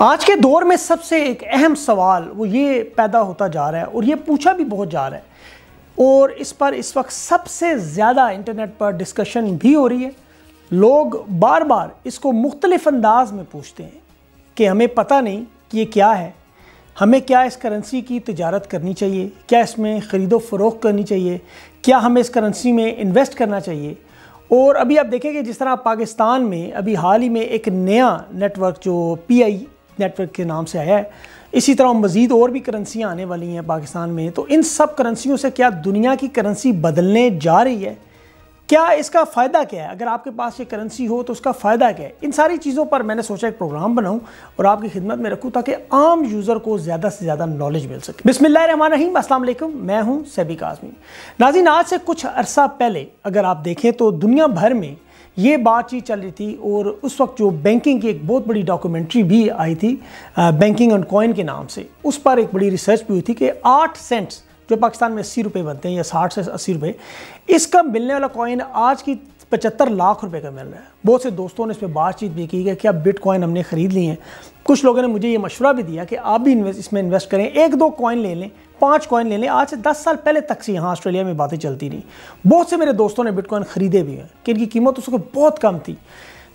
आज के दौर में सबसे एक अहम सवाल वो ये पैदा होता जा रहा है और ये पूछा भी बहुत जा रहा है और इस पर इस वक्त सबसे ज़्यादा इंटरनेट पर डिस्कशन भी हो रही है लोग बार बार इसको मुख्तलिफ अंदाज में पूछते हैं कि हमें पता नहीं कि ये क्या है हमें क्या इस करेंसी की तजारत करनी चाहिए क्या इसमें ख़रीदो फरोख करनी चाहिए क्या हमें इस करेंसी में इन्वेस्ट करना चाहिए और अभी आप देखेंगे जिस तरह पाकिस्तान में अभी हाल ही में एक नया नेटवर्क जो पी आई नेटवर्क के नाम से आया है इसी तरह मज़ीद और भी करेंसियाँ आने वाली हैं पाकिस्तान में तो इन सब करेंसियों से क्या दुनिया की करेंसी बदलने जा रही है क्या इसका फ़ायदा क्या है अगर आपके पास ये करेंसी हो तो उसका फ़ायदा क्या है इन सारी चीज़ों पर मैंने सोचा एक प्रोग्राम बनाऊं और आपकी खिदमत में रखूं ताकि आम यूज़र को ज़्यादा से ज़्यादा नॉलेज मिल सके बिसमीम असलम मैं हूं सैबिक काजमी नाजिन आज से कुछ अरसा पहले अगर आप देखें तो दुनिया भर में ये बातचीत चल रही थी और उस वक्त जो बैंकिंग की एक बहुत बड़ी डॉक्यूमेंट्री भी आई थी बैंकिंग ऑन कॉइन के नाम से उस पर एक बड़ी रिसर्च भी हुई थी कि आठ सेंट्स जो पाकिस्तान में अस्सी रुपये बनते हैं या साठ से अस्सी रुपये इसका मिलने वाला कॉइन आज की पचहत्तर लाख रुपए का मिल रहा है बहुत से दोस्तों ने इस पर बातचीत भी की है कि अब बिटकॉइन हमने ख़रीद लिए हैं कुछ लोगों ने मुझे ये मशवरा भी दिया कि आप भी इन्वेस्ट इसमें इन्वेस्ट करें एक दो कॉइन ले लें पाँच कॉइन ले लें आज से दस साल पहले तक से यहाँ ऑस्ट्रेलिया में बातें चलती रही बहुत से मेरे दोस्तों ने बिटकॉइन ख़रीदे भी हैं कि इनकी कीमत उस वक्त बहुत कम थी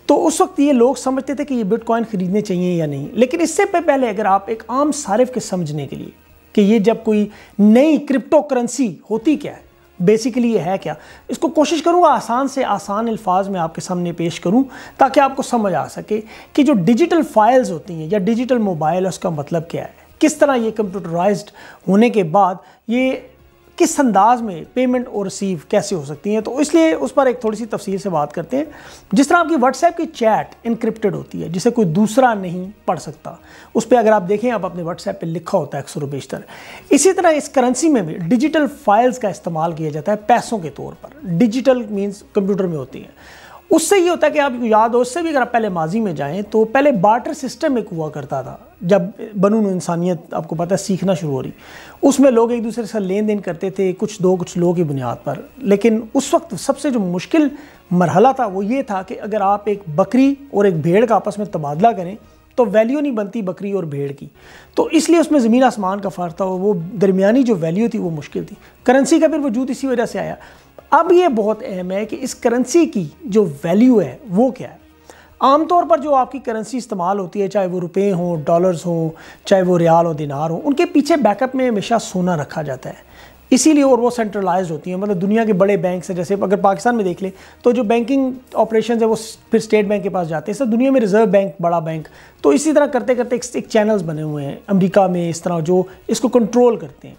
तो उस वक्त ये लोग समझते थे कि ये बिटकॉइन ख़रीदने चाहिए या नहीं लेकिन इससे पहले अगर आप एक आम सारिफ के समझने के लिए कि ये जब कोई नई क्रिप्टो करेंसी होती क्या है बेसिकली ये है क्या इसको कोशिश करूँगा आसान से आसान अल्फाज में आपके सामने पेश करूँ ताकि आपको समझ आ सके कि जो डिजिटल फाइल्स होती हैं या डिजिटल मोबाइल है उसका मतलब क्या है किस तरह ये कंप्यूटराइज्ड होने के बाद ये किस अंदाज में पेमेंट और रिसीव कैसे हो सकती हैं तो इसलिए उस पर एक थोड़ी सी तफसील से बात करते हैं जिस तरह आपकी व्हाट्सएप की चैट इनक्रिप्टेड होती है जिसे कोई दूसरा नहीं पढ़ सकता उस पर अगर आप देखें आप अपने व्हाट्सएप पर लिखा होता है अक्सर बेशतर इसी तरह इस करेंसी में भी डिजिटल फाइल्स का इस्तेमाल किया जाता है पैसों के तौर पर डिजिटल मीन्स कंप्यूटर में होती हैं उससे ये होता है कि आप याद हो उससे भी अगर आप पहले माजी में जाएँ तो पहले बार्टर सिस्टम एक हुआ करता था जब बनून इंसानियत आपको पता है सीखना शुरू हो रही उसमें लोग एक दूसरे से लेन देन करते थे कुछ दो कुछ लोग की बुनियाद पर लेकिन उस वक्त सबसे जो मुश्किल मरहला था वो ये था कि अगर आप एक बकरी और एक भेड़ का आपस में तबादला करें तो वैल्यू नहीं बनती बकरी और भेड़ की तो इसलिए उसमें ज़मीन आसमान का फ़र्क था और वो दरमिया जो वैल्यू थी वो मुश्किल थी करेंसी का फिर वजूद इसी वजह से आया अब ये बहुत अहम है कि इस करेंसी की जो वैल्यू है वो क्या है आम तौर पर जो आपकी करेंसी इस्तेमाल होती है चाहे वो रुपये हो डॉलर्स हो चाहे वो रियाल हो दिनार हो उनके पीछे बैकअप में हमेशा सोना रखा जाता है इसीलिए और वो सेंट्रलाइज होती हैं मतलब दुनिया के बड़े बैंक से जैसे अगर पाकिस्तान में देख ले तो जो बैंकिंग ऑपरेशन है वो फिर स्टेट बैंक के पास जाते हैं सर दुनिया में रिजर्व बैंक बड़ा बैंक तो इसी तरह करते करते एक, एक चैनल्स बने हुए हैं अमेरिका में इस तरह जो इसको कंट्रोल करते हैं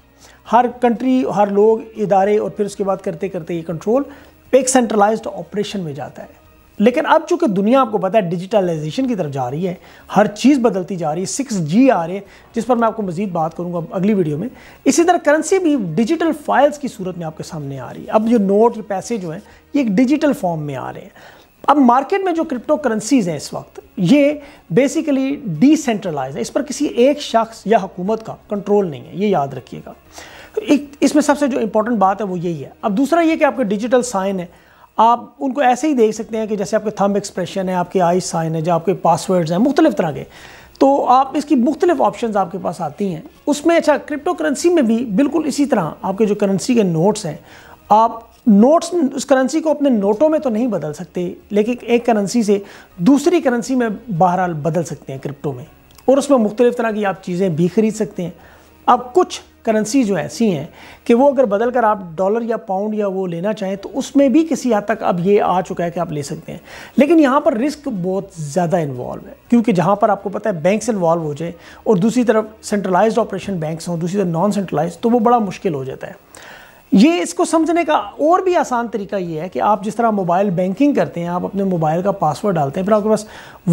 हर कंट्री हर लोग इदारे और फिर उसके बाद करते करते ये कंट्रोल एक सेंट्रलाइज्ड ऑपरेशन में जाता है लेकिन अब चूंकि दुनिया आपको पता है डिजिटलाइजेशन की तरफ जा रही है हर चीज़ बदलती जा रही है सिक्स जी आ रहे हैं जिस पर मैं आपको मजीद बात करूंगा अगली वीडियो में इसी तरह करेंसी भी डिजिटल फाइल्स की सूरत में आपके सामने आ रही है अब जो नोट पैसे जो हैं ये एक डिजिटल फॉर्म में आ रहे हैं अब मार्केट में जो क्रिप्टो करेंसीज हैं इस वक्त ये बेसिकली डिसेंट्रलाइज है इस पर किसी एक शख्स या हुकूमत का कंट्रोल नहीं है ये याद रखिएगा इसमें सबसे जो इंपॉर्टेंट बात है वो यही है अब दूसरा ये कि आपके डिजिटल साइन है आप उनको ऐसे ही देख सकते हैं कि जैसे आपके थंब एक्सप्रेशन है आपके आई साइन है जो आपके पासवर्ड्स हैं मुख्तलिफ तरह के तो आप इसकी मुख्तलिफ ऑप्शन आपके पास आती हैं उसमें अच्छा क्रिप्टो करेंसी में भी बिल्कुल इसी तरह आपके जो करेंसी के नोट्स हैं आप नोट्स उस करेंसी को अपने नोटों में तो नहीं बदल सकते लेकिन एक करेंसी से दूसरी करेंसी में बहरहाल बदल सकते हैं क्रिप्टो में और उसमें मुख्तलिफ तरह की आप चीज़ें भी खरीद सकते हैं आप कुछ करेंसी जो ऐसी हैं कि वो अगर बदल कर आप डॉलर या पाउंड या वो लेना चाहें तो उसमें भी किसी हद तक अब ये आ चुका है कि आप ले सकते हैं लेकिन यहाँ पर रिस्क बहुत ज़्यादा इन्वॉल्व है क्योंकि जहाँ पर आपको पता है बैंक्स इन्वॉल्व हो जाए और दूसरी तरफ सेंट्रलाइज्ड ऑपरेशन बैंक्स हों दूसरी तरफ नॉन सेंट्रलाइज तो वो बड़ा मुश्किल हो जाता है ये इसको समझने का और भी आसान तरीका ये है कि आप जिस तरह मोबाइल बैंकिंग करते हैं आप अपने मोबाइल का पासवर्ड डालते हैं फिर आपके पास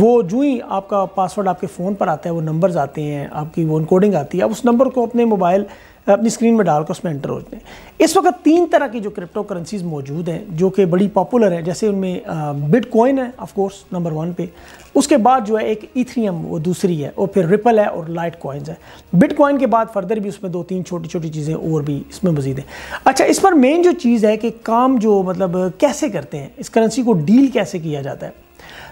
वो जो ही आपका पासवर्ड आपके फ़ोन पर आता है वो नंबर्स आते हैं आपकी वो इनकोडिंग आती है आप उस नंबर को अपने मोबाइल अपनी स्क्रीन में डालकर उसमें एंटर हो हैं इस वक्त तीन तरह की जो क्रिप्टो करेंसीज मौजूद हैं जो कि बड़ी पॉपुलर हैं जैसे उनमें बिट कॉइन है ऑफकोर्स नंबर वन पे उसके बाद जो है एक इथ्रियम वो दूसरी है और फिर रिपल है और लाइट कॉइन्स है बिट कॉइन के बाद फर्दर भी उसमें दो तीन छोटी छोटी चीज़ें और भी इसमें मजीद है अच्छा इस पर मेन जो चीज़ है कि काम जो मतलब कैसे करते हैं इस करेंसी को डील कैसे किया जाता है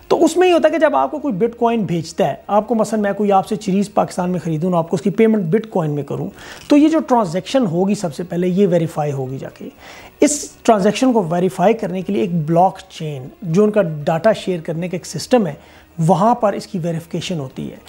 तो उसमें ये होता है कि जब आपको कोई बिटकॉइन भेजता है आपको मसलन मैं कोई आपसे चीज़ पाकिस्तान में खरीदूँ आपको उसकी पेमेंट बिटकॉइन में करूँ तो ये जो ट्रांजेक्शन होगी सबसे पहले ये वेरीफाई होगी जाके इस ट्रांजेक्शन को वेरीफाई करने के लिए एक ब्लॉक चेन जो उनका डाटा शेयर करने का एक सिस्टम है वहाँ पर इसकी वेरिफिकेशन होती है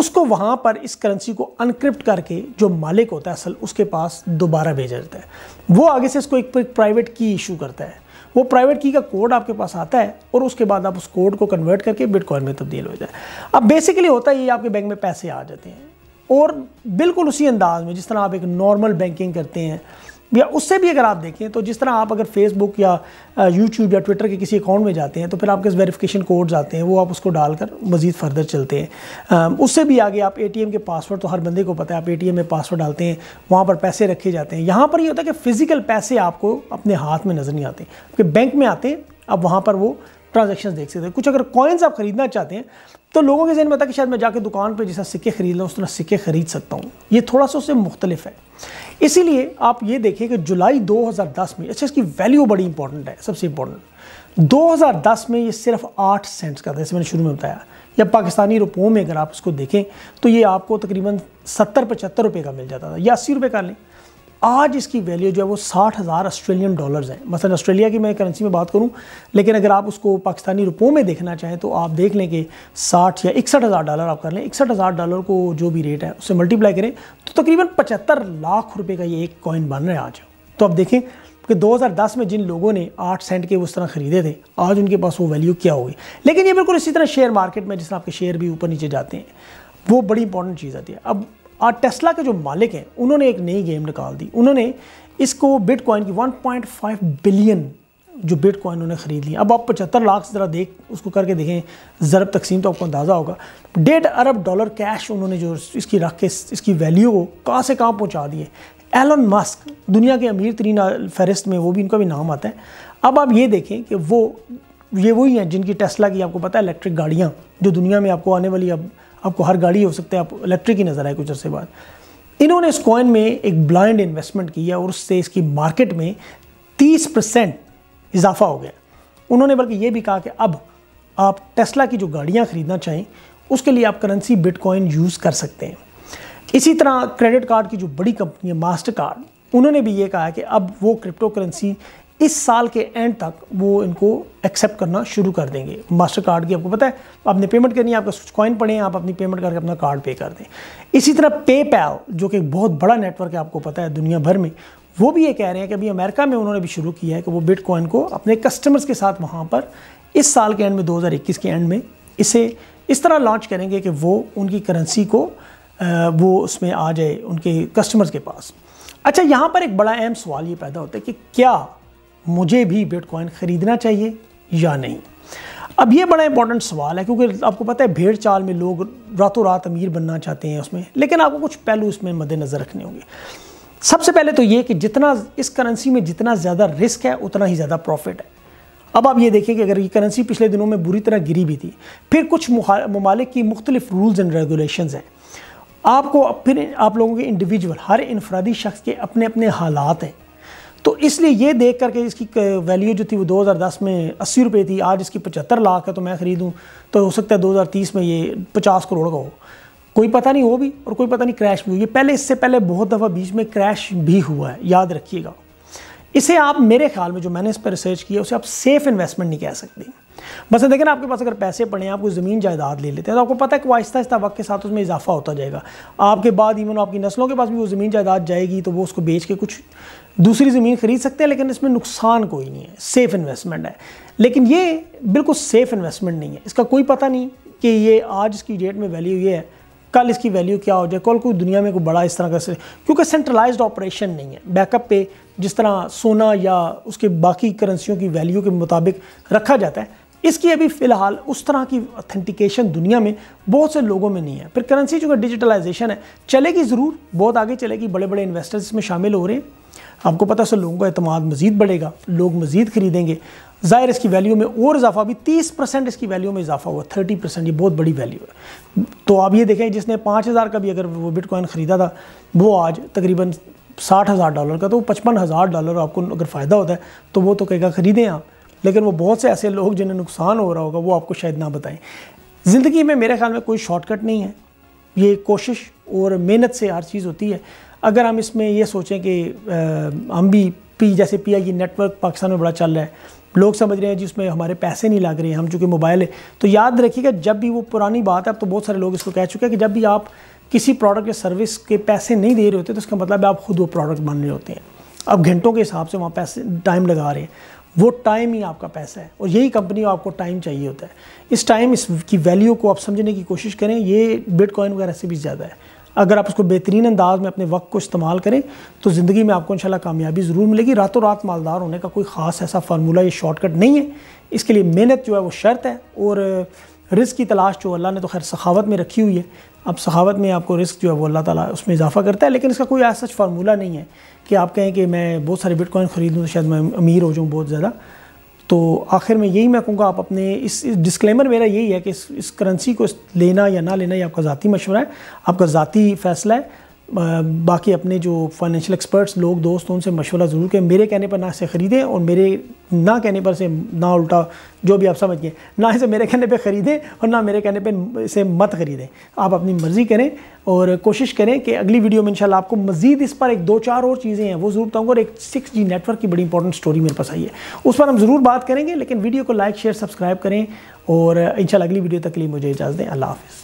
उसको वहाँ पर इस करेंसी को अनक्रिप्ट करके जो मालिक होता है असल उसके पास दोबारा भेजा जाता है वो आगे से इसको एक प्राइवेट की इशू करता है वो प्राइवेट की का कोड आपके पास आता है और उसके बाद आप उस कोड को कन्वर्ट करके बिटकॉइन में तब्दील हो जाए अब बेसिकली होता है ये आपके बैंक में पैसे आ जाते हैं और बिल्कुल उसी अंदाज में जिस तरह आप एक नॉर्मल बैंकिंग करते हैं या उससे भी अगर आप देखें तो जिस तरह आप अगर फेसबुक या यूट्यूब या ट्विटर के किसी अकाउंट में जाते हैं तो फिर आपके वेरिफिकेशन कोड्स आते हैं वो आप उसको डालकर मज़ीद फर्दर चलते हैं उससे भी आगे आप ए के पासवर्ड तो हर बंदे को पता है आप ए में पासवर्ड डालते हैं वहाँ पर पैसे रखे जाते हैं यहाँ पर ये यह होता है कि फ़िज़िकल पैसे आपको अपने हाथ में नज़र नहीं आते आपके बैंक में आते हैं अब वहाँ पर वो ट्रांजेक्शन देख सकते हैं कुछ अगर कॉइन्स आप खरीदना चाहते हैं तो लोगों के जहन में था कि शायद मैं जाकर दुकान पर जिस सिक्के खरीद लूँ उस तरह सिक्के खरीद सकता हूँ ये थोड़ा सा उससे मुख्तलिफ है इसीलिए आप ये देखें कि जुलाई 2010 में अच्छा इसकी वैल्यू बड़ी इंपॉर्टेंट है सबसे इंपॉर्टेंट 2010 में ये सिर्फ आठ सेंट्स का था जैसे मैंने शुरू में बताया या पाकिस्तानी रुपयों में अगर आप इसको देखें तो ये आपको तकरीबन सत्तर पचहत्तर रुपये का मिल जाता था या अस्सी रुपये का लें आज इसकी वैल्यू जो है वो साठ हज़ार ऑस्ट्रेलियन डॉलर्स है मसलन ऑस्ट्रेलिया की मैं करेंसी में बात करूं लेकिन अगर आप उसको पाकिस्तानी रुपयों में देखना चाहें तो आप देख लें कि साठ या इकसठ हज़ार डॉलर आप कर लें इकसठ हज़ार डॉलर को जो भी रेट है उससे मल्टीप्लाई करें तो तकरीबन पचहत्तर लाख रुपये का ये एक कॉइन बन रहा है आज तो आप देखें कि दो में जिन लोगों ने आठ सेंट के उस तरह ख़रीदे थे आज उनके पास वो वैल्यू क्या होगी लेकिन ये बिल्कुल इसी तरह शेयर मार्केट में जिस तरह आपके शेयर भी ऊपर नीचे जाते हैं वो बड़ी इंपॉर्टेंट चीज़ आती है अब और टेस्ला के जो मालिक हैं उन्होंने एक नई गेम निकाल दी उन्होंने इसको बिटकॉइन की 1.5 बिलियन जो बिटकॉइन उन्होंने ख़रीद लिया अब आप पचहत्तर लाख से ज़रा देख उसको करके देखें ज़रब तकसीम तो आपको अंदाज़ा होगा डेढ़ अरब डॉलर कैश उन्होंने जो इसकी रख के इसकी वैल्यू को कहाँ से कहाँ पहुँचा दिए एलन मस्क दुनिया के अमीर तरीन फहरिस्त में वो भी उनका भी नाम आता है अब आप ये देखें कि वो ये वही हैं जिनकी टेस्ला की आपको पता है इलेक्ट्रिक गाड़ियाँ जो दुनिया में आपको आने वाली अब आपको हर गाड़ी हो सकता है आप इलेक्ट्रिक ही नज़र आए कुछ अरसे बाद इन्होंने इस कॉइन में एक ब्लाइंड इन्वेस्टमेंट किया और उससे इसकी मार्केट में 30 परसेंट इजाफा हो गया उन्होंने बल्कि ये भी कहा कि अब आप टेस्ला की जो गाड़ियाँ ख़रीदना चाहें उसके लिए आप करेंसी बिटकॉइन यूज़ कर सकते हैं इसी तरह क्रेडिट कार्ड की जो बड़ी कंपनी है मास्टर कार्ड उन्होंने भी ये कहा कि अब वो क्रिप्टो करेंसी इस साल के एंड तक वो इनको एक्सेप्ट करना शुरू कर देंगे मास्टर कार्ड की आपको पता है आपने पेमेंट करनी है आपका कुछ कॉइन पड़े हैं आप अपनी पेमेंट करके अपना कार्ड पे कर दें इसी तरह पेपैल जो कि बहुत बड़ा नेटवर्क है आपको पता है दुनिया भर में वो भी ये कह रहे हैं कि अभी अमेरिका में उन्होंने भी शुरू किया है कि वो बिटकॉइन को अपने कस्टमर्स के साथ वहाँ पर इस साल के एंड में 2021 के एंड में इसे इस तरह लॉन्च करेंगे कि वो उनकी करेंसी को वो उसमें आ जाए उनके कस्टमर्स के पास अच्छा यहाँ पर एक बड़ा अहम सवाल ये पैदा होता है कि क्या मुझे भी बिटकॉइन ख़रीदना चाहिए या नहीं अब ये बड़ा इंपॉर्टेंट सवाल है क्योंकि आपको पता है भेड़ चाल में लोग रातों रात अमीर बनना चाहते हैं उसमें लेकिन आपको कुछ पहलू उसमें मद्देनज़र रखने होंगे सबसे पहले तो ये कि जितना इस करेंसी में जितना ज़्यादा रिस्क है उतना ही ज़्यादा प्रॉफिट है अब आप ये देखिए कि अगर ये करेंसी पिछले दिनों में बुरी तरह गिरी भी थी फिर कुछ ममालिक की मुख्तलिफ रूल्स एंड रेगुलेशन हैं आपको फिर आप लोगों के इंडिविजुअल हर इनफरादी शख्स के अपने अपने हालात हैं तो इसलिए ये देख करके इसकी वैल्यू जो थी वो 2010 में अस्सी रुपये थी आज इसकी पचहत्तर लाख है तो मैं ख़रीदूँ तो हो सकता है 2030 में ये 50 करोड़ का हो कोई पता नहीं हो भी और कोई पता नहीं क्रैश भी हो ये पहले इससे पहले बहुत दफ़ा बीच में क्रैश भी हुआ है याद रखिएगा इसे आप मेरे ख्याल में जो मैंने इस पर रिसर्च किया उसे आप सेफ़ इन्वेस्टमेंट नहीं कह सकते बस देखें ना आपके पास अगर पैसे पड़े हैं कोई ज़मीन जायदाद ले लेते हैं तो आपको पता है कि आहिस्ता आहिस्ता वक्त के साथ उसमें इजाफा होता जाएगा आपके बाद इवन आपकी नस्लों के पास भी वो ज़मीन जायदाद जाएगी तो वो उसको बेच के कुछ दूसरी ज़मीन खरीद सकते हैं लेकिन इसमें नुकसान कोई नहीं है सेफ़ इन्वेस्टमेंट है लेकिन ये बिल्कुल सेफ़ इन्वेस्टमेंट नहीं है इसका कोई पता नहीं कि ये आज की डेट में वैल्यू ये है कल इसकी वैल्यू क्या हो जाए कल कोई दुनिया में कोई बड़ा इस तरह का से, क्योंकि सेंट्रलाइज्ड ऑपरेशन नहीं है बैकअप पे जिस तरह सोना या उसके बाकी करेंसियों की वैल्यू के मुताबिक रखा जाता है इसकी अभी फ़िलहाल उस तरह की ऑथेंटिकेशन दुनिया में बहुत से लोगों में नहीं है फिर करेंसी जो डिजिटलाइजेशन है चलेगी ज़रूर बहुत आगे चलेगी बड़े बड़े इन्वेस्टर्स इसमें शामिल हो रहे हैं आपको पता है सर लोगों का अतमाद मज़ीद बढ़ेगा लोग मज़ीद खरीदेंगे ज़ाहिर इसकी वैल्यू में और इजाफा भी 30 परसेंट इसकी वैल्यू में इजाफा हुआ 30 परसेंट ये बहुत बड़ी वैल्यू है तो आप ये देखें जिसने 5000 का भी अगर वो बिटकॉइन ख़रीदा था वो आज तकरीबन साठ हज़ार डॉलर का तो पचपन हज़ार डॉलर आपको अगर फ़ायदा होता है तो वो तो कहेगा ख़रीदें आप लेकिन वो बहुत से ऐसे लोग जिन्हें नुकसान हो रहा होगा वो आपको शायद ना बताएं ज़िंदगी में मेरे ख्याल में कोई शॉर्टकट नहीं है ये कोशिश और मेहनत से हर चीज़ होती है अगर हम इसमें ये सोचें कि हम भी पी जैसे पी आई नेटवर्क पाकिस्तान में बड़ा चल रहा है लोग समझ रहे हैं जी उसमें हमारे पैसे नहीं लग रहे हैं हम चूँकि मोबाइल है तो याद रखिएगा जब भी वो पुरानी बात है अब तो बहुत सारे लोग इसको कह चुके हैं कि जब भी आप किसी प्रोडक्ट या सर्विस के पैसे नहीं दे रहे होते तो इसका मतलब आप खुद वो प्रोडक्ट बन रहे होते हैं आप घंटों के हिसाब से वहाँ पैसे टाइम लगा रहे हैं वो टाइम ही आपका पैसा है और यही कंपनी आपको टाइम चाहिए होता है इस टाइम इसकी वैल्यू को आप समझने की कोशिश करें ये बिटकॉइन वगैरह से भी ज़्यादा है अगर आप उसको बेहतरीन अंदाज में अपने वक्त को इस्तेमाल करें तो ज़िंदगी में आपको इंशाल्लाह कामयाबी ज़रूर मिलेगी रातों रात मालदार होने का कोई ख़ास ऐसा फार्मूला या शॉर्टकट नहीं है इसके लिए मेहनत जो है वो शर्त है और रिस्क की तलाश जो अल्लाह ने तो खैर सखावत में रखी हुई है अब सखावत में आपको रिस्क जो है वो अल्लाह ताला उसमें इजाफा करता है लेकिन इसका कोई ऐसा फार्मूला नहीं है कि आप कहें कि मैं बहुत सारे बिटकॉइन खरीदूँ तो शायद मैं अमीर हो जाऊँ बहुत ज़्यादा तो आखिर में यही मैं कहूँगा आप अपने इस, डिस्क्लेमर मेरा यही है कि इस इस करेंसी को लेना या ना लेना ये आपका ज़ाती मशवरा है आपका ज़ाती फ़ैसला है बाकी अपने जो फाइनेंशियल एक्सपर्ट्स लोग दोस्त उनसे मशवरा ज़रूर करें मेरे कहने पर ना से ख़रीदें और मेरे ना कहने पर से ना उल्टा जो भी आप समझिए ना इसे मेरे कहने पे ख़रीदें और ना मेरे कहने पे इसे मत ख़रीदें आप अपनी मर्ज़ी करें और कोशिश करें कि अगली वीडियो में इंशाल्लाह आपको मज़ीद इस पर एक दो चार और चीज़ें हैं वो ज़रूर बताऊँगा और एक सिक्स जी नेटवर्क की बड़ी इंपॉर्टेंट स्टोरी मेरे पास आई है उस पर हम ज़रूर बात करेंगे लेकिन वीडियो को लाइक शेयर सब्सक्राइब करें और इन अगली वीडियो तक के लिए मुझे इजाज़त दें अल्लाह हाफ़